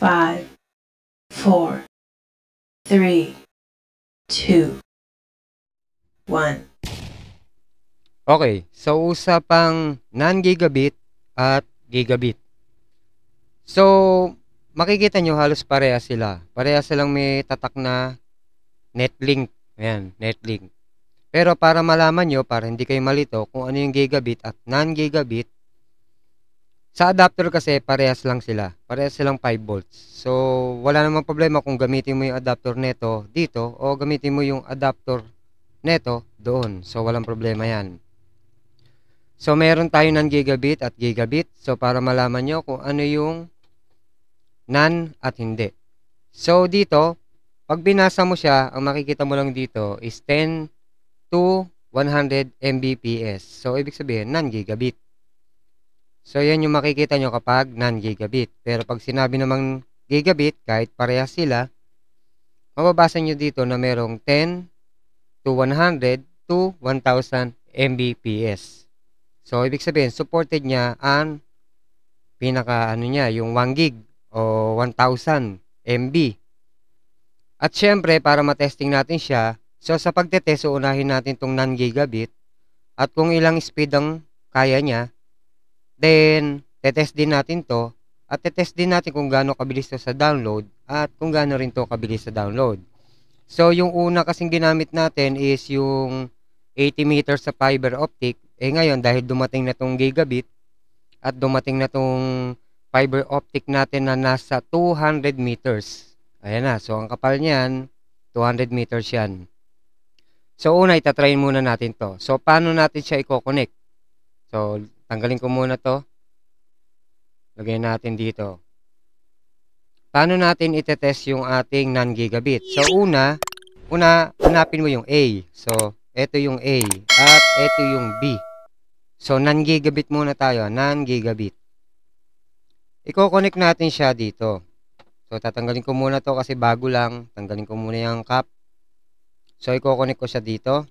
five, four, three, two, one. Okay, so usapang non-gigabit at gigabit. So, makikita nyo halos pareha sila. Pareha silang may tatak na netlink. Ayan, netlink. Pero para malaman nyo, para hindi kayo malito, kung ano yung gigabit at non-gigabit, sa adapter kasi, parehas lang sila. Parehas silang 5 volts. So, wala namang problema kung gamitin mo yung adapter neto dito o gamitin mo yung adapter neto doon. So, walang problema yan. So, meron tayo ng gigabit at gigabit. So, para malaman nyo kung ano yung nan at hindi. So, dito, pag binasa mo siya, ang makikita mo lang dito is 10 to 100 Mbps. So, ibig sabihin, nan gigabit. So, yan yung makikita nyo kapag non-gigabit. Pero pag sinabi namang gigabit, kahit parehas sila, mababasa nyo dito na merong 10 to 100 to 1,000 Mbps. So, ibig sabihin, supported niya ang pinaka, ano niya, yung 1 gig o 1,000 MB. At syempre, para matesting natin siya, so sa pagtetest, uunahin natin itong non-gigabit at kung ilang speed ang kaya niya, Then, tetest din natin to at tetest din natin kung gaano kabilis to sa download at kung gaano rin to kabilis sa download. So, yung una kasing ginamit natin is yung 80 meters sa fiber optic. Eh ngayon, dahil dumating na tong gigabit at dumating na tong fiber optic natin na nasa 200 meters. Ayan na. So, ang kapal niyan, 200 meters yan. So, una, itatryin muna natin to. So, paano natin siya i-connect? So, Tanggalin ko muna to. Lagay natin dito. Paano natin itetest yung ating non-gigabit? So, una, una, hanapin mo yung A. So, ito yung A. At ito yung B. So, non-gigabit muna tayo. Non-gigabit. Iko-connect natin siya dito. So, tatanggalin ko muna to kasi bago lang. Tanggalin ko muna yung cap. So, iko-connect ko siya dito.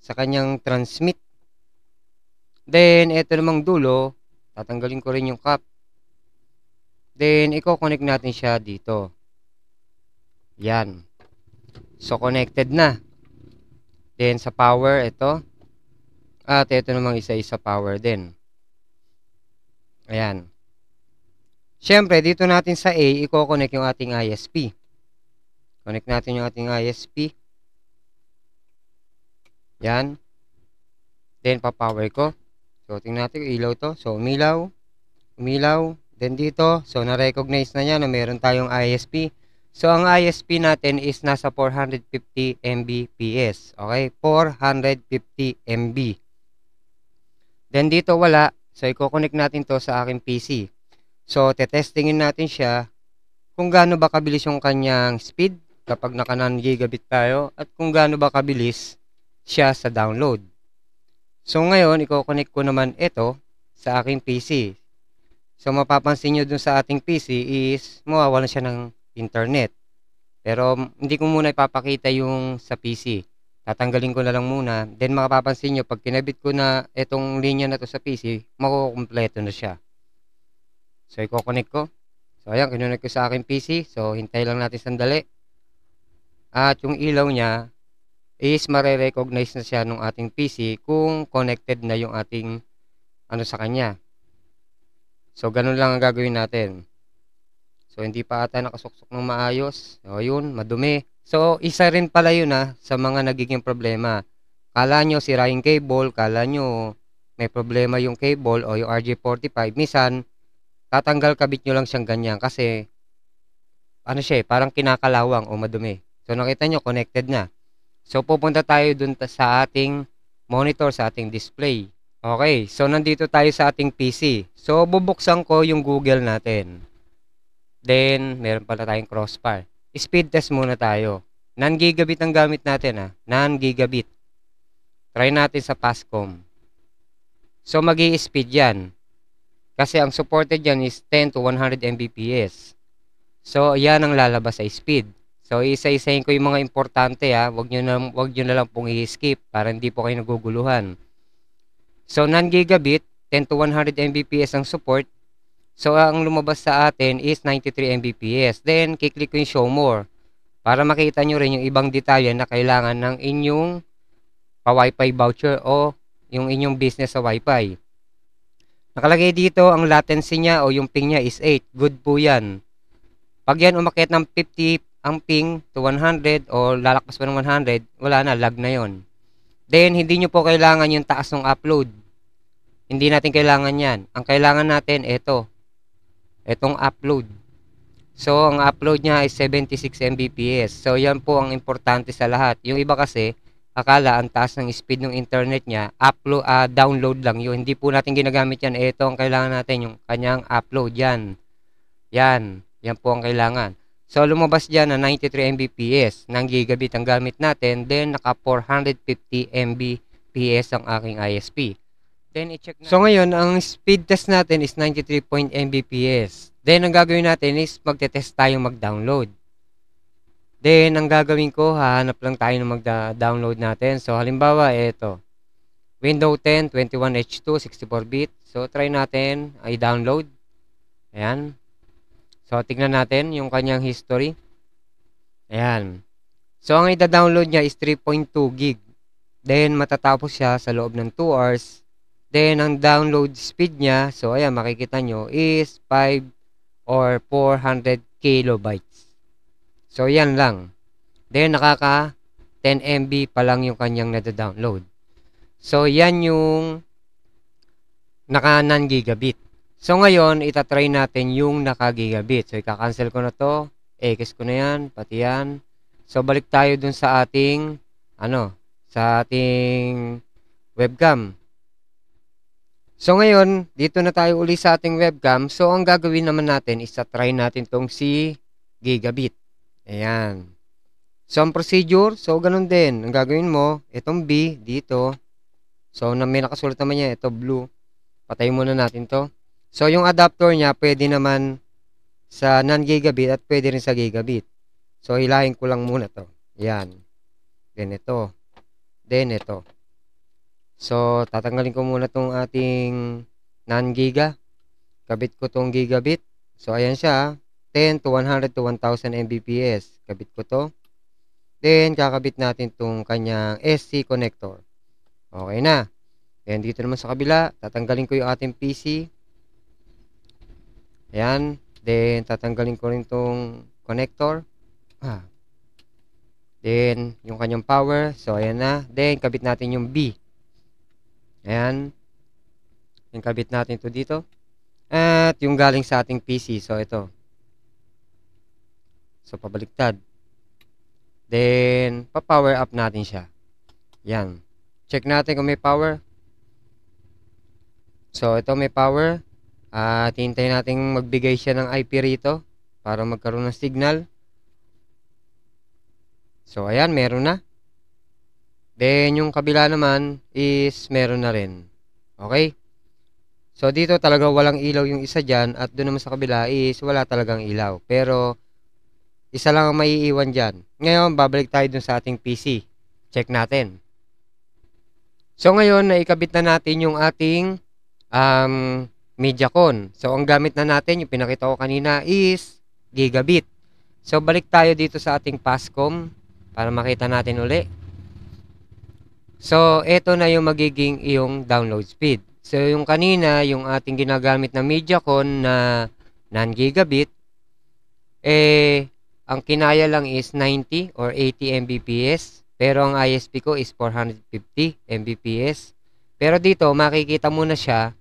Sa kanyang transmit Then, ito namang dulo, tatanggalin ko rin yung cap. Then, i-connect natin siya dito. Yan. So, connected na. Then, sa power, ito. At ito namang isa-isa power din. Ayan. Siyempre, dito natin sa A, i-connect yung ating ISP. Connect natin yung ating ISP. Yan. Then, papower ko. So, tingnan natin yung ilaw to. So, umilaw. Umilaw. Then dito, so na-recognize na niya na meron tayong ISP. So, ang ISP natin is nasa 450 Mbps. Okay? 450 MB. Then dito wala. So, i-connect natin to sa aking PC. So, testingin natin siya kung gaano ba kabilis yung kanyang speed kapag naka 9 gigabit tayo at kung gaano ba kabilis siya sa download. So ngayon, i-connect ko naman ito sa aking PC. So mapapansin nyo dun sa ating PC is mawawalan siya ng internet. Pero hindi ko muna ipapakita yung sa PC. Tatanggalin ko na lang muna. Then makapapansin nyo, pag kinabit ko na itong linya na to sa PC, makukompleto na siya. So i-connect ko. So ayan, kinunod ko sa aking PC. So hintay lang natin sandali. At yung ilaw niya, is marerecognize na siya ng ating PC kung connected na yung ating ano sa kanya. So, ganun lang ang gagawin natin. So, hindi pa ata nakasuksok ng maayos. O, yun, madumi. So, isa rin pala yun ha, ah, sa mga nagiging problema. Kala nyo sirahin cable, kala nyo may problema yung cable o yung RJ45. Misan, tatanggal kabit nyo lang siyang ganyan kasi ano siya eh, parang kinakalawang o madumi. So, nakita nyo, connected na. So, pupunta tayo dun sa ating monitor, sa ating display. Okay, so nandito tayo sa ating PC. So, bubuksan ko yung Google natin. Then, meron pala tayong crossbar. Speed test muna tayo. nan gigabit ang gamit natin ha. Ah. nan gigabit Try natin sa Pascom. So, mag speed yan. Kasi ang supported yan is 10 to 100 Mbps. So, yan ang lalabas sa speed. So isa-isahin ko yung mga importante ha. Ah. Wag niyo na wag niyo na lang pong i-skip para hindi po kayo naguguluhan. So non-gigabit 10 to 100 Mbps ang support. So ang lumabas sa atin is 93 Mbps. Then kiklik ko yung show more para makita niyo rin yung ibang detalye na kailangan ng inyong pa-wifi voucher o yung inyong business sa wifi. Nakalagay dito ang latency niya o yung ping niya is 8. Good po yan. Pag yan umakyat ng 50 ang ping to 100 o lalakpas pa ng 100, wala na, lag na yon. Then, hindi nyo po kailangan yung taas ng upload. Hindi natin kailangan yan. Ang kailangan natin, ito. etong upload. So, ang upload niya ay 76 Mbps. So, yan po ang importante sa lahat. Yung iba kasi, akala ang taas ng speed ng internet niya, upload, uh, download lang yun. Hindi po natin ginagamit yan. Ito ang kailangan natin, yung kanyang upload. Yan. Yan. Yan po ang kailangan. So, lumabas dyan na 93 Mbps ng gigabit ang gamit natin. Then, naka 450 Mbps ang aking ISP. Then, i-check natin. So, ngayon, ang speed test natin is 93. Mbps. Then, ang gagawin natin is magte-test tayong mag-download. Then, ang gagawin ko, hahanap lang tayo ng mag-download natin. So, halimbawa, ito. Windows 10, 21H2, 64-bit. So, try natin i-download. Ayan. So, tignan natin yung kanyang history. Ayan. So, ang ida-download niya is 3.2 gig. Then, matatapos siya sa loob ng 2 hours. Then, ang download speed niya, so ayan, makikita nyo, is 5 or 400 kilobytes. So, yan lang. Then, nakaka 10 MB pa lang yung kanyang nada-download. So, yan yung naka non-gigabit. So ngayon, itatry natin yung naka-gigabit. So ika-cancel ko na to. X ko na yan, pati yan. So balik tayo dun sa ating, ano, sa ating webcam. So ngayon, dito na tayo uli sa ating webcam. So ang gagawin naman natin is try natin tong si gigabit. Ayan. So ang procedure, so ganun din. Ang gagawin mo, itong B dito. So na may nakasulat naman niya, ito blue. Patayin muna natin to. So, yung adapter niya, pwede naman sa non-gigabit at pwede rin sa gigabit. So, hilahin ko lang muna to. Yan. Then, ito. Then, ito. So, tatanggalin ko muna tong ating non-giga. Kabit ko tong gigabit. So, ayan siya. 10 ah. to 100 to 1000 Mbps. Kabit ko to. Then, kakabit natin tong kanyang SC connector. Okay na. Then, dito naman sa kabila, tatanggalin ko yung ating PC. Ayan. Then, tatanggalin ko rin tong connector. Ah. Then, yung kanyang power. So, ayan na. Then, kabit natin yung B. Ayan. Then, kabit natin ito dito. At yung galing sa ating PC. So, ito. So, pabaliktad. Then, pa-power up natin siya. Yan. Check natin kung may power. So, ito may power. At hintayin natin magbigay siya ng IP rito para magkaroon ng signal. So, ayan, meron na. Then, yung kabila naman is meron na rin. Okay? So, dito talaga walang ilaw yung isa dyan at doon naman sa kabila is wala talagang ilaw. Pero, isa lang ang maiiwan dyan. Ngayon, babalik tayo dun sa ating PC. Check natin. So, ngayon, naikabit na natin yung ating um, MediaCon. So, ang gamit na natin, yung pinakita ko kanina is gigabit. So, balik tayo dito sa ating Pascom para makita natin uli. So, ito na yung magiging yung download speed. So, yung kanina, yung ating ginagamit na MediaCon na non-gigabit, eh, ang kinaya lang is 90 or 80 Mbps. Pero ang ISP ko is 450 Mbps. Pero dito, makikita mo na siya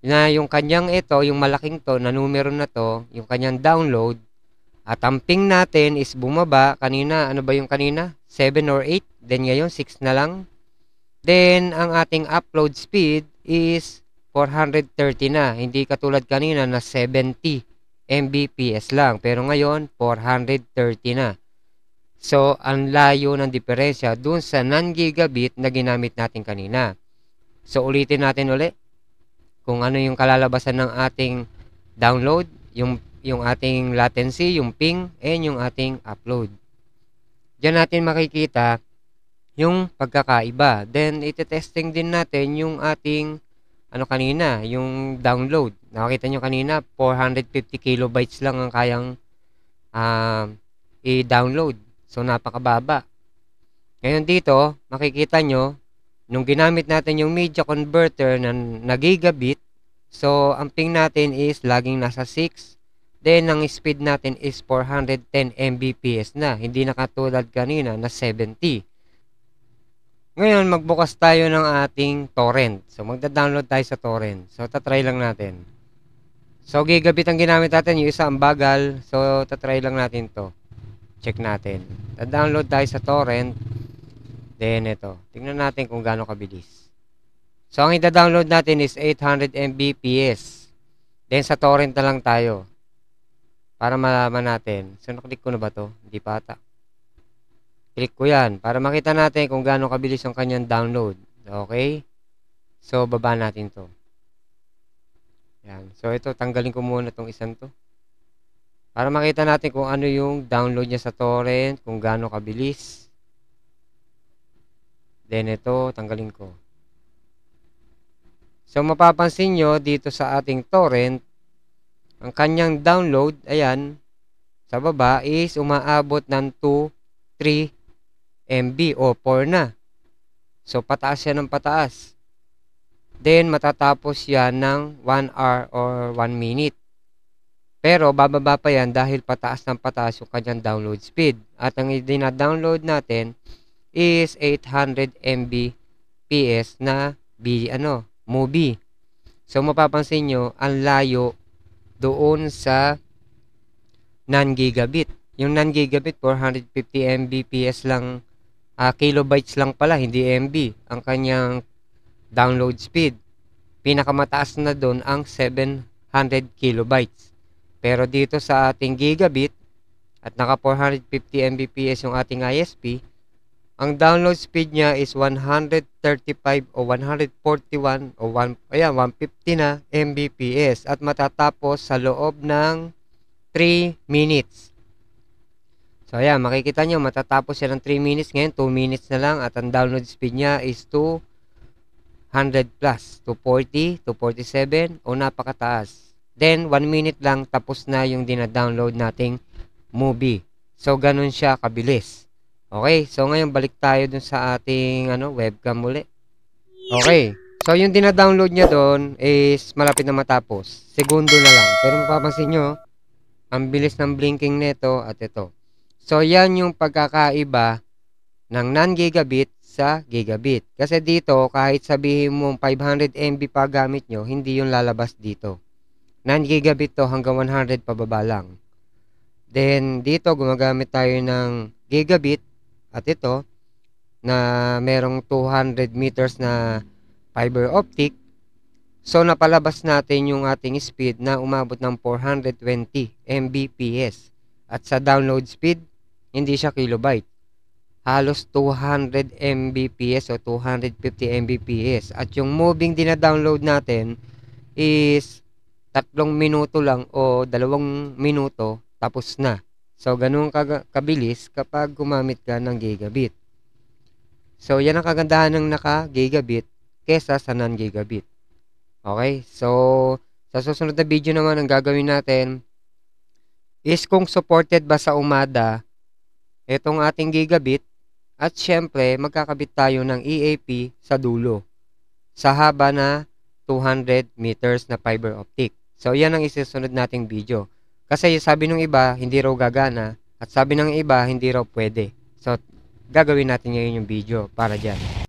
na yung kanyang ito, yung malaking to, na numero na to, yung kanyang download, at ang ping natin is bumaba, kanina, ano ba yung kanina? 7 or 8, then ngayon 6 na lang. Then, ang ating upload speed is 430 na, hindi katulad kanina na 70 Mbps lang, pero ngayon 430 na. So, ang layo ng diferensya dun sa non-gigabit na ginamit natin kanina. So, ulitin natin ulit kung ano yung kalalabasan ng ating download, yung yung ating latency, yung ping, and yung ating upload. Diyan natin makikita yung pagkakaiba. Then, ite-testing din natin yung ating ano kanina, yung download. Nakita niyo kanina, 450 kilobytes lang ang kayang uh, i-download. So, napakababa. Ngayon dito, makikita nyo, nung ginamit natin yung media converter na nagigabit, so ang ping natin is laging nasa 6. Then, ang speed natin is 410 Mbps na. Hindi nakatulad kanina na 70. Ngayon, magbukas tayo ng ating torrent. So, magda-download tayo sa torrent. So, tatry lang natin. So, gigabit ang ginamit natin. Yung isa ang bagal. So, tatry lang natin to. Check natin. Tad-download tayo sa torrent. Then, ito. Tingnan natin kung gaano kabilis. So, ang ida-download natin is 800 Mbps. Then, sa torrent na lang tayo. Para malaman natin. So, naklik ko na ba to? Hindi pa ata. Click ko yan. Para makita natin kung gaano kabilis ang kanyang download. Okay? So, baba natin to. Yan. So, ito. Tanggalin ko muna tong isang to. Para makita natin kung ano yung download niya sa torrent. Kung gaano kabilis. Then ito, tanggalin ko. So mapapansin nyo dito sa ating torrent, ang kanyang download, ayan, sa baba is umaabot ng 2, 3 MB o 4 na. So pataas yan ng pataas. Then matatapos yan ng 1 hour or 1 minute. Pero bababa pa yan dahil pataas ng pataas yung kanyang download speed. At ang i-download natin is 800 Mbps na B, ano, movie. So, mapapansin nyo, ang layo doon sa non-gigabit. Yung non-gigabit, 450 Mbps lang, uh, kilobytes lang pala, hindi MB, ang kanyang download speed. Pinakamataas na doon ang 700 kilobytes. Pero dito sa ating gigabit, at naka 450 Mbps yung ating ISP, ang download speed niya is 135 o 141 o 1, ayan, 150 na Mbps at matatapos sa loob ng 3 minutes. So ayan, makikita nyo matatapos siya ng 3 minutes. Ngayon 2 minutes na lang at ang download speed niya is 200 plus, 240, 247 o napakataas. Then 1 minute lang tapos na yung dinadownload nating movie. So ganun siya kabilis. Okay, so ngayon balik tayo dun sa ating ano, webcam muli. Okay, so yung dinadownload niya doon is malapit na matapos. Segundo na lang. Pero mapapansin nyo, ang bilis ng blinking nito at ito. So yan yung pagkakaiba ng non-gigabit sa gigabit. Kasi dito, kahit sabihin mong 500 MB pa gamit nyo, hindi yung lalabas dito. Non-gigabit to hanggang 100 pababa lang. Then dito, gumagamit tayo ng gigabit at ito na merong 200 meters na fiber optic. So napalabas natin yung ating speed na umabot ng 420 Mbps. At sa download speed, hindi siya kilobyte. Halos 200 Mbps o 250 Mbps. At yung moving dina-download natin is tatlong minuto lang o dalawang minuto tapos na. So, ganun kabilis kapag gumamit ka ng gigabit. So, yan ang kagandahan ng naka-gigabit kesa sa non-gigabit. Okay? So, sa susunod na video naman, ang gagawin natin is kung supported ba sa UMADA itong ating gigabit at syempre, magkakabit tayo ng EAP sa dulo sa haba na 200 meters na fiber optic. So, yan ang isusunod nating video. Kasi sabi nung iba, hindi raw gagana. At sabi ng iba, hindi raw pwede. So, gagawin natin ngayon yung video para dyan.